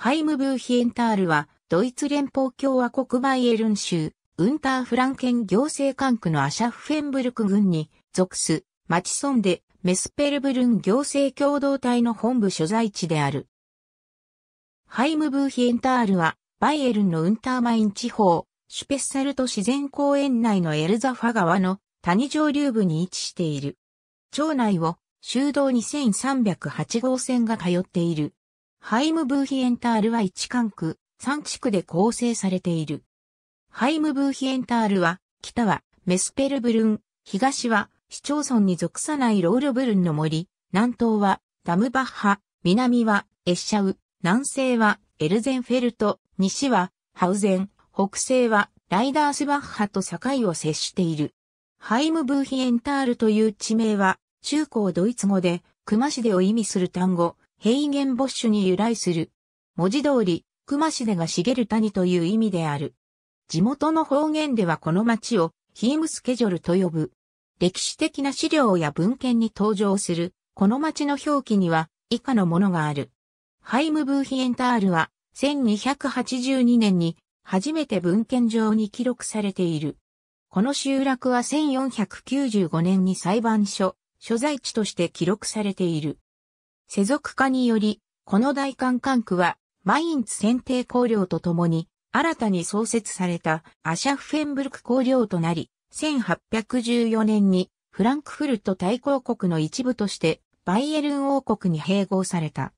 ハイムブーヒエンタールは、ドイツ連邦共和国バイエルン州、ウンターフランケン行政管区のアシャフフェンブルク郡に属す、マチソンで、メスペルブルン行政共同体の本部所在地である。ハイムブーヒエンタールは、バイエルンのウンターマイン地方、シュペッサルト自然公園内のエルザファ川の谷上流部に位置している。町内を、修道2308号線が通っている。ハイムブーヒエンタールは1管区、3地区で構成されている。ハイムブーヒエンタールは、北はメスペルブルン、東は市町村に属さないロールブルンの森、南東はダムバッハ、南はエッシャウ、南西はエルゼンフェルト、西はハウゼン、北西はライダースバッハと境を接している。ハイムブーヒエンタールという地名は中高ドイツ語で熊市でを意味する単語、平原没ンに由来する。文字通り、熊市でが茂る谷という意味である。地元の方言ではこの町をヒームスケジョルと呼ぶ。歴史的な資料や文献に登場する、この町の表記には以下のものがある。ハイムブーヒエンタールは1282年に初めて文献上に記録されている。この集落は1495年に裁判所、所在地として記録されている。世俗化により、この大韓管区は、マインツ選定公領とともに、新たに創設されたアシャフフェンブルク公領となり、1814年にフランクフルト大公国の一部としてバイエルン王国に併合された。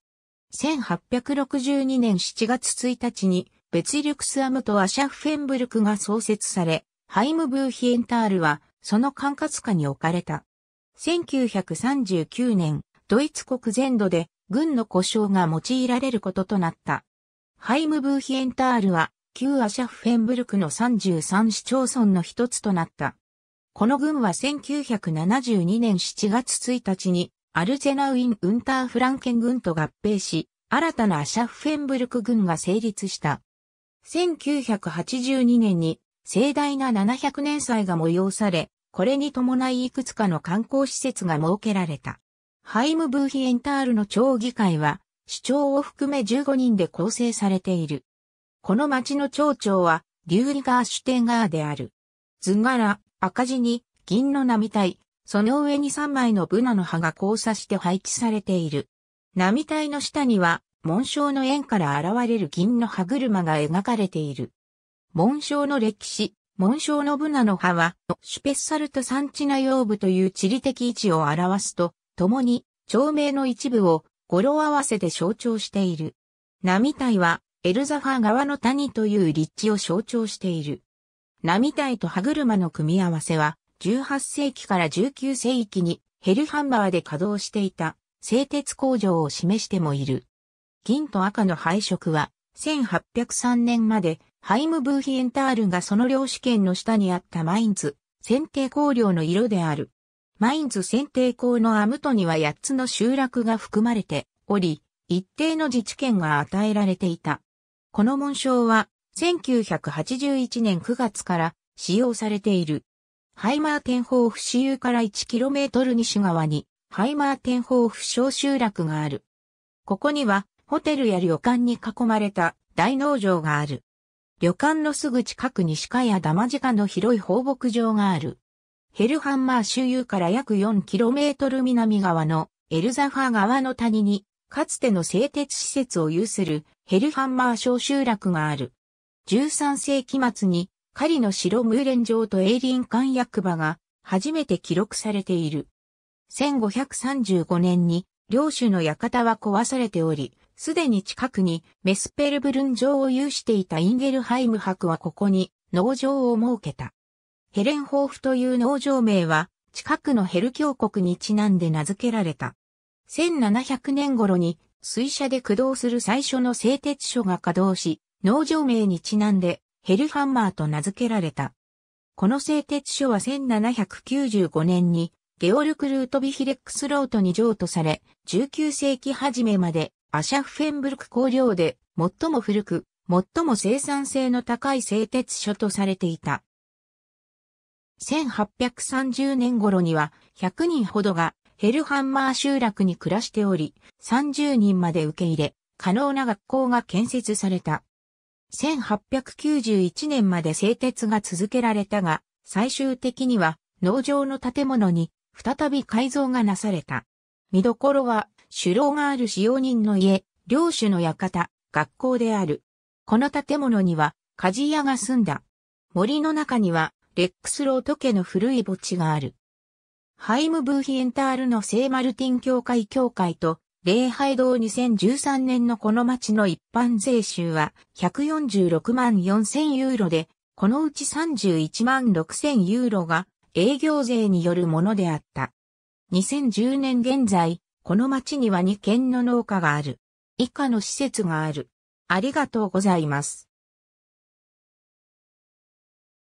1862年7月1日に別リュクスアムとアシャフェンブルクが創設され、ハイムブーヒエンタールはその管轄下に置かれた。1939年、ドイツ国全土で軍の呼称が用いられることとなった。ハイムブーヒエンタールは旧アシャフェンブルクの33市町村の一つとなった。この軍は1972年7月1日にアルゼナウィン・ウンター・フランケン軍と合併し、新たなアシャフェンブルク軍が成立した。1982年に盛大な700年祭が催され、これに伴いいくつかの観光施設が設けられた。ハイムブーヒエンタールの町議会は、市長を含め15人で構成されている。この町の町長は、リューリガー・シュテガーである。図柄、赤字に、銀の波体、その上に3枚のブナの葉が交差して配置されている。波体の下には、紋章の円から現れる銀の歯車が描かれている。紋章の歴史、紋章のブナの葉は、シュペッサルト産地内オーブという地理的位置を表すと共に町名の一部を語呂合わせで象徴している。並大はエルザファー側の谷という立地を象徴している。並大と歯車の組み合わせは18世紀から19世紀にヘルハンバーで稼働していた製鉄工場を示してもいる。銀と赤の配色は1803年までハイムブーヒエンタールがその領主権の下にあったマインツ、選定工領の色である。マインズ選定校のアムトには8つの集落が含まれており、一定の自治権が与えられていた。この紋章は、1981年9月から使用されている。ハイマーテンホーフ私有から 1km 西側に、ハイマーテンホーフ小集落がある。ここには、ホテルや旅館に囲まれた大農場がある。旅館のすぐ近くに鹿やダマジカの広い放牧場がある。ヘルハンマー周遊から約 4km 南側のエルザファー川の谷に、かつての製鉄施設を有するヘルハンマー小集落がある。13世紀末に狩りの城ムーレン城とエイリン艦役場が初めて記録されている。1535年に領主の館は壊されており、すでに近くにメスペルブルン城を有していたインゲルハイム博はここに農場を設けた。ヘレンホーフという農場名は、近くのヘル峡谷にちなんで名付けられた。1700年頃に、水車で駆動する最初の製鉄所が稼働し、農場名にちなんで、ヘルハンマーと名付けられた。この製鉄所は1795年に、ゲオルク・ルートビヒレックスロートに譲渡され、19世紀初めまで、アシャフフェンブルク工業で、最も古く、最も生産性の高い製鉄所とされていた。1830年頃には100人ほどがヘルハンマー集落に暮らしており、30人まで受け入れ、可能な学校が建設された。1891年まで製鉄が続けられたが、最終的には農場の建物に再び改造がなされた。見どころは、首老がある使用人の家、領主の館、学校である。この建物には、鍛冶屋が住んだ。森の中には、レックスロート家の古い墓地がある。ハイムブーヒエンタールの聖マルティン教会教会と、礼拝堂2013年のこの町の一般税収は146万4000ユーロで、このうち31万6000ユーロが営業税によるものであった。2010年現在、この町には2軒の農家がある。以下の施設がある。ありがとうございます。